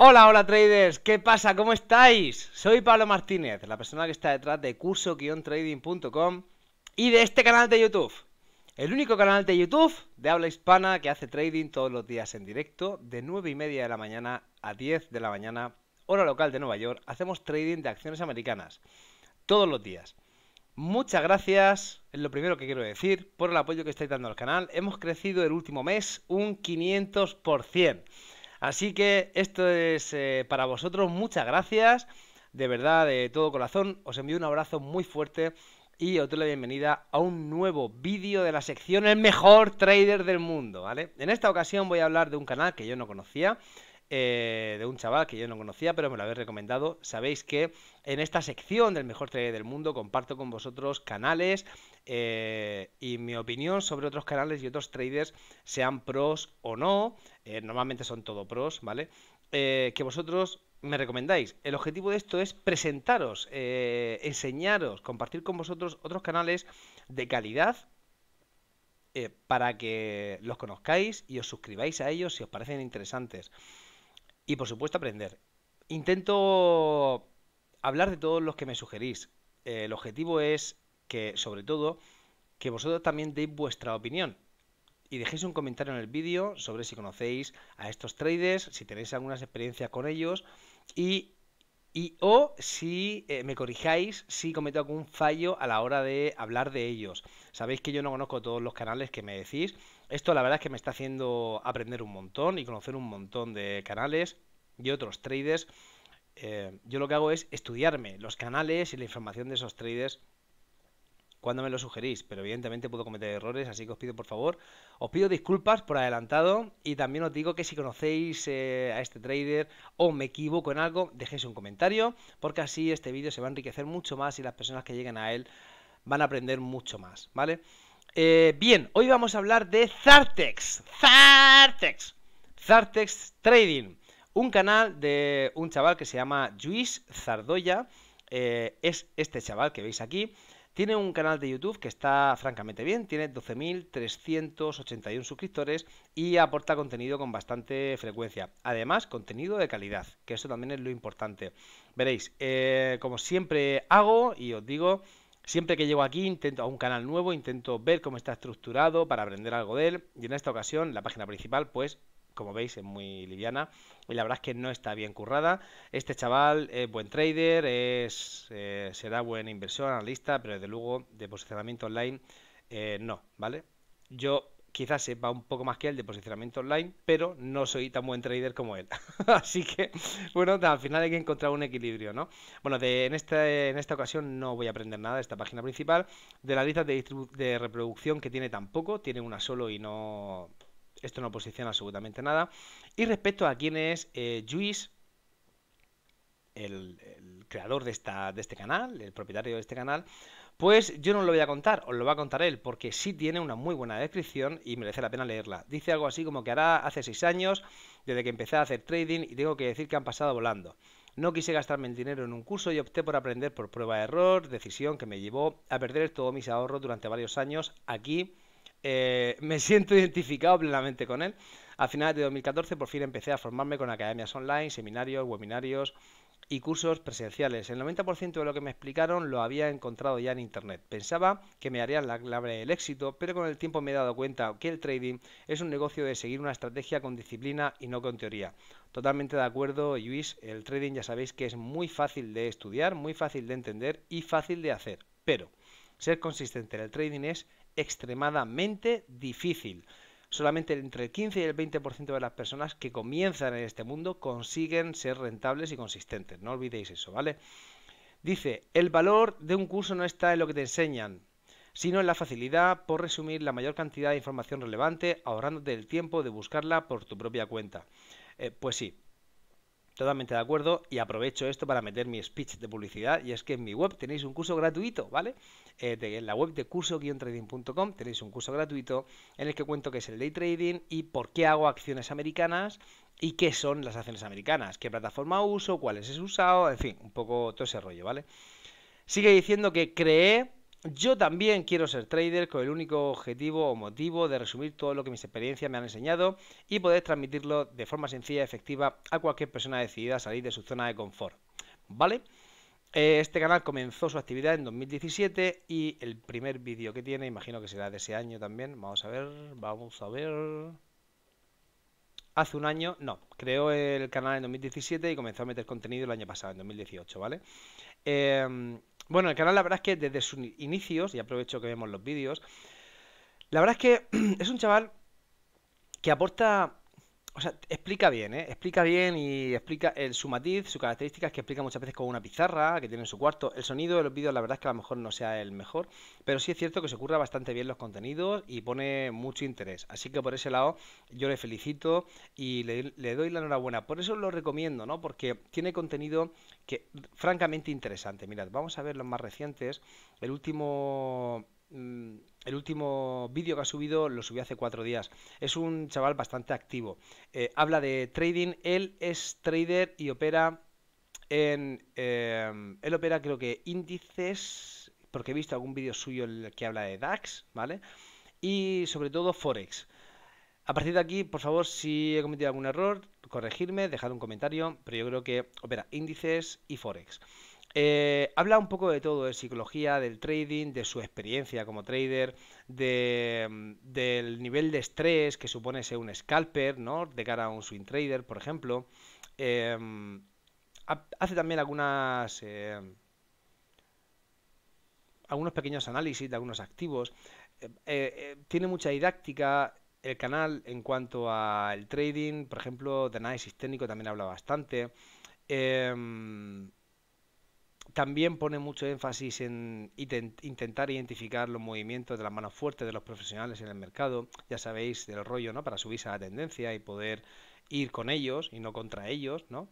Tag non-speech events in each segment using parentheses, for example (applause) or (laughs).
Hola, hola traders, ¿qué pasa? ¿Cómo estáis? Soy Pablo Martínez, la persona que está detrás de curso-trading.com y de este canal de YouTube. El único canal de YouTube de habla hispana que hace trading todos los días en directo, de 9 y media de la mañana a 10 de la mañana, hora local de Nueva York. Hacemos trading de acciones americanas, todos los días. Muchas gracias, es lo primero que quiero decir, por el apoyo que estáis dando al canal. Hemos crecido el último mes un 500%. Así que esto es eh, para vosotros. Muchas gracias. De verdad, de todo corazón, os envío un abrazo muy fuerte y os doy la bienvenida a un nuevo vídeo de la sección El mejor trader del mundo, ¿vale? En esta ocasión voy a hablar de un canal que yo no conocía, eh, de un chaval que yo no conocía, pero me lo habéis recomendado. Sabéis que en esta sección del mejor trader del mundo comparto con vosotros canales eh, y mi opinión sobre otros canales y otros traders, sean pros o no, eh, normalmente son todo pros, ¿vale? Eh, que vosotros me recomendáis. El objetivo de esto es presentaros, enseñaros, compartir con vosotros otros canales de calidad para que los conozcáis y os suscribáis a ellos si os parecen interesantes. Y por supuesto aprender. Intento hablar de todos los que me sugerís. el objetivo es que sobre todo que vosotros también deis vuestra opinión y dejéis un comentario en el vídeo sobre si conocéis a estos traders, si tenéis algunas experiencias con ellos y, o si eh, me corrijáis si cometo algún fallo a la hora de hablar de ellos. Sabéis que yo no conozco todos los canales que me decís. Esto la verdad es que me está haciendo aprender un montón y conocer un montón de canales y otros traders. Eh, yo lo que hago es estudiarme los canales y la información de esos traders cuando me lo sugerís, pero evidentemente puedo cometer errores, así que os pido por favor, os pido disculpas por adelantado y también os digo que si conocéis eh, a este trader o me equivoco en algo, dejéis un comentario, porque así este vídeo se va a enriquecer mucho más y las personas que lleguen a él van a aprender mucho más, ¿vale? Eh, bien, hoy vamos a hablar de Zartex, Zartex, Zartex Trading, un canal de un chaval que se llama Luis Zardoya, eh, es este chaval que veis aquí, tiene un canal de YouTube que está francamente bien, tiene 12.381 suscriptores y aporta contenido con bastante frecuencia. Además, contenido de calidad, que eso también es lo importante. Veréis, eh, como siempre hago y os digo, Siempre que llego aquí intento a un canal nuevo, intento ver cómo está estructurado para aprender algo de él y en esta ocasión la página principal pues como veis es muy liviana y la verdad es que no está bien currada. Este chaval es buen trader, es, eh, será buen inversor, analista, pero desde luego de posicionamiento online eh, no, ¿vale? Yo quizás sepa un poco más que él de posicionamiento online, pero no soy tan buen trader como él. (laughs) Así que, bueno, al final hay que encontrar un equilibrio, ¿no? Bueno, en, este, en esta ocasión no voy a aprender nada de esta página principal. De la lista de, de reproducción que tiene tampoco, tiene una solo y no esto no posiciona absolutamente nada. Y respecto a quién es eh, el, creador de, esta, de este canal, el propietario de este canal, pues yo no lo voy a contar, os lo va a contar él, porque sí tiene una muy buena descripción y merece la pena leerla. Dice algo así como que hará hace seis años, desde que empecé a hacer trading, y tengo que decir que han pasado volando. No quise gastarme el dinero en un curso y opté por aprender por prueba de error, decisión que me llevó a perder todos mis ahorros durante varios años aquí eh, me (laughs) siento identificado plenamente con él. A finales de 2014 por fin empecé a formarme con academias online, seminarios, webinarios y cursos presenciales. El 90% de lo que me explicaron lo había encontrado ya en Internet. Pensaba que me harían la clave del éxito, pero con el tiempo me he dado cuenta que el trading es un negocio de seguir una estrategia con disciplina y no con teoría. Totalmente de acuerdo, Luis, el trading ya sabéis que es muy fácil de estudiar, muy fácil de entender y fácil de hacer, pero ser consistente en el trading es extremadamente difícil. Solamente entre el 15 y el 20% de las personas que comienzan en este mundo consiguen ser rentables y consistentes. No olvidéis eso, ¿vale? Dice, el valor de un curso no está en lo que te enseñan, sino en la facilidad por resumir la mayor cantidad de información relevante, ahorrándote el tiempo de buscarla por tu propia cuenta. Eh, pues sí, Totalmente de acuerdo y aprovecho esto para meter mi speech de publicidad y es que en mi web tenéis un curso gratuito, ¿vale? Eh, en la web de curso-trading.com tenéis un curso gratuito en el que cuento qué es el day trading y por qué hago acciones americanas y qué son las acciones americanas, qué plataforma uso, cuáles he usado, en fin, un poco todo ese rollo, ¿vale? Sigue diciendo que creé yo también quiero ser trader con el único objetivo o motivo de resumir todo lo que mis experiencias me han enseñado y poder transmitirlo de forma sencilla y efectiva a cualquier persona decidida a salir de su zona de confort. ¿Vale? Eh, este canal comenzó su actividad en 2017 y el primer vídeo que tiene, imagino que será de ese año también. Vamos a ver, vamos a ver. Hace un año, no, creó el canal en 2017 y comenzó a meter contenido el año pasado, en 2018, ¿vale? Em, bueno, el canal la verdad es que desde sus inicios, y aprovecho que vemos los vídeos, la verdad es que (clears throat) es un chaval que aporta o sea, explica bien, ¿eh? Explica bien y explica el, su matiz, sus características que explica muchas veces con una pizarra que tiene en su cuarto. El sonido de los vídeos, la verdad es que a lo mejor no sea el mejor, pero sí es cierto que se curra bastante bien los contenidos y pone mucho interés. Así que por ese lado yo le felicito y le, doy la enhorabuena. Por eso lo recomiendo, ¿no? Porque tiene contenido que francamente interesante. Mirad, vamos a ver los más recientes. El último Mm, el último vídeo que ha subido lo subí hace cuatro días. Es un chaval bastante activo. Eh, habla de trading. Él es trader y opera en. Eh, él opera, creo que índices. Porque he visto algún vídeo suyo el que habla de DAX, ¿vale? Y sobre todo Forex. A partir de aquí, por favor, si he cometido algún error, corregirme, dejar un comentario. Pero yo creo que opera índices y Forex. Eh, habla un poco de todo, de psicología, del trading, de su experiencia como trader, de, mm, del nivel de estrés que supone ser un scalper, ¿no? De cara a un swing trader, por ejemplo. Em, hace también algunas... Em, algunos pequeños análisis de algunos activos. Em, eh, eh, tiene mucha didáctica, el canal en cuanto al trading, por ejemplo, de análisis técnico también habla bastante también pone mucho énfasis en intentar identificar los movimientos de las manos fuertes de los profesionales en el mercado, ya sabéis, del rollo, ¿no? Para subirse a la tendencia y poder ir con ellos y no contra ellos, ¿no?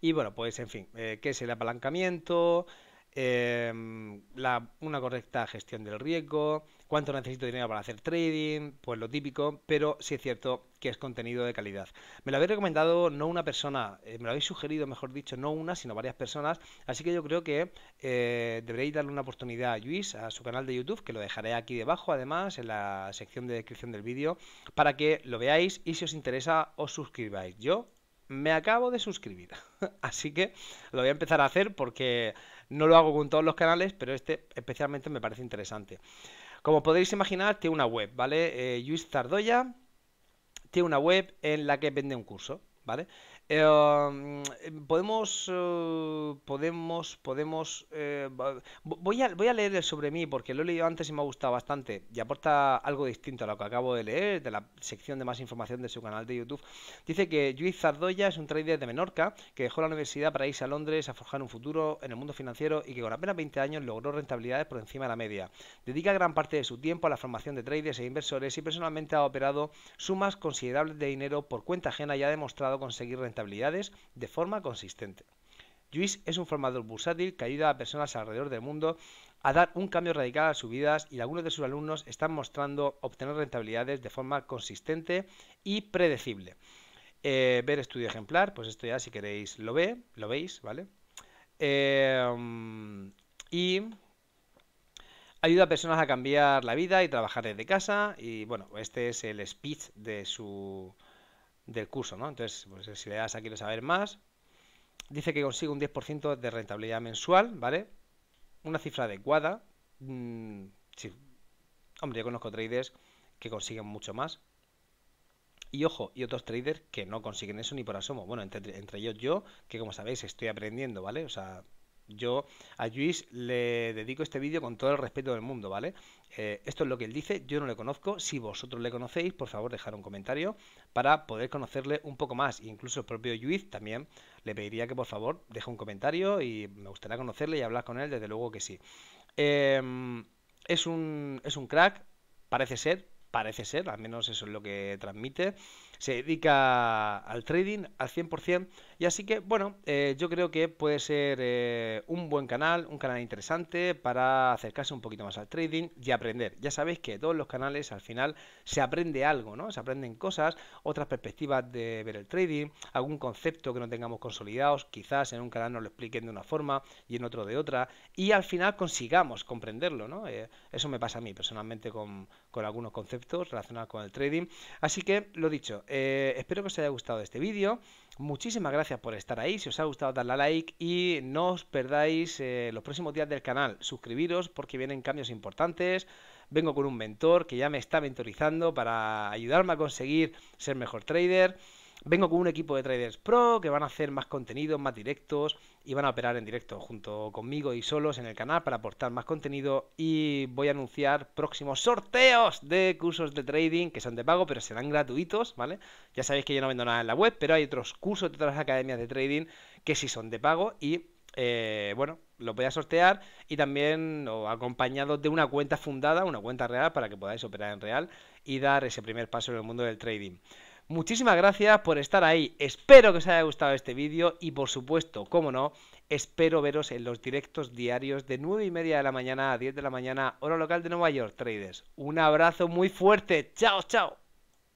Y bueno, pues en fin, eh, ¿qué es el apalancamiento? Em, la, una correcta gestión del riesgo, cuánto necesito dinero para hacer trading, pues lo típico, pero sí es cierto que es contenido de calidad. Me lo habéis recomendado no una persona, eh, me lo habéis sugerido, mejor dicho, no una, sino varias personas, así que yo creo que eh, deberéis darle una oportunidad a Luis, a su canal de YouTube, que lo dejaré aquí debajo, además, en la sección de descripción del vídeo, para que lo veáis y si os interesa os suscribáis. Yo me acabo de suscribir, (laughs) así que lo voy a empezar a hacer porque no lo hago con todos los canales, pero este especialmente me parece interesante. Como podéis imaginar, tiene una web, ¿vale? Eh, Luis Zardoya tiene una web en la que vende un curso, ¿vale? Em, em, eh, podemos, podemos, podemos, eh, voy, a, voy a leer sobre mí porque lo he leído antes y me ha gustado bastante y aporta algo distinto a lo que acabo de leer de la sección de más información de su canal de YouTube. Dice que Luis Zardoya es un trader de Menorca que dejó la universidad para irse a Londres a forjar un futuro en el mundo financiero y que con apenas 20 años logró rentabilidades por encima de la media. Dedica gran parte de su tiempo a la formación de traders e inversores y personalmente ha operado sumas considerables de dinero por cuenta ajena y ha demostrado conseguir rentabilidad rentabilidades de forma consistente. LUIS es un formador bursátil que ayuda a personas alrededor del mundo a dar un cambio radical a sus vidas y algunos de sus alumnos están mostrando obtener rentabilidades de forma consistente y predecible. Eh, ver estudio ejemplar, pues esto ya si queréis lo ve, lo veis, ¿vale? Eh, y ayuda a personas a cambiar la vida y trabajar desde casa. Y bueno, este es el speech de su, del curso, ¿no? Entonces, pues, si le das a quiero saber más, dice que consigue un 10% de rentabilidad mensual, ¿vale? Una cifra adecuada. Mm, sí. Hombre, yo conozco traders que consiguen mucho más. Y ojo, y otros traders que no consiguen eso ni por asomo. Bueno, entre, entre ellos yo, que como sabéis, estoy aprendiendo, ¿vale? O sea, yo a Luis le dedico este vídeo con todo el respeto del mundo, ¿vale? Eh, esto es lo que él dice, yo no le conozco. Si vosotros le conocéis, por favor, dejar un comentario para poder conocerle un poco más. Incluso el propio Luis también le pediría que por favor deje un comentario y me gustaría conocerle y hablar con él, desde luego que sí. Em, es, un, es un crack, parece ser, parece ser, al menos eso es lo que transmite. Se dedica al trading al 100%. Y así que, bueno, eh, yo creo que puede ser eh, un buen canal, un canal interesante para acercarse un poquito más al trading y aprender. Ya sabéis que todos los canales al final se aprende algo, ¿no? Se aprenden cosas, otras perspectivas de ver el trading, algún concepto que no tengamos consolidados, quizás en un canal nos lo expliquen de una forma y en otro de otra, y al final consigamos comprenderlo, ¿no? Eh, eso me pasa a mí personalmente con, con, algunos conceptos relacionados con el trading. Así que, lo dicho, espero que os haya gustado este vídeo. Muchísimas gracias por estar ahí. Si os ha gustado, darle a like y no os perdáis eh, los próximos días del canal. Suscribiros porque vienen cambios importantes. Vengo con un mentor que ya me está mentorizando para ayudarme a conseguir ser mejor trader. Vengo con un equipo de traders pro que van a hacer más contenidos, más directos y van a operar en directo junto conmigo y solos en el canal para aportar más contenido y voy a anunciar próximos sorteos de cursos de trading que son de pago pero serán gratuitos, ¿vale? Ya sabéis que yo no vendo nada en la web, pero hay otros cursos de otras academias de trading que sí son de pago y eh, bueno, lo voy a sortear y también acompañado de una cuenta fundada, una cuenta real para que podáis operar en real y dar ese primer paso en el mundo del trading. Muchísimas gracias por estar ahí. Espero que os haya gustado este vídeo y por supuesto, como no, espero veros en los directos diarios de 9 y media de la mañana a 10 de la mañana, hora local de Nueva York, traders. Un abrazo muy fuerte. Chao, chao.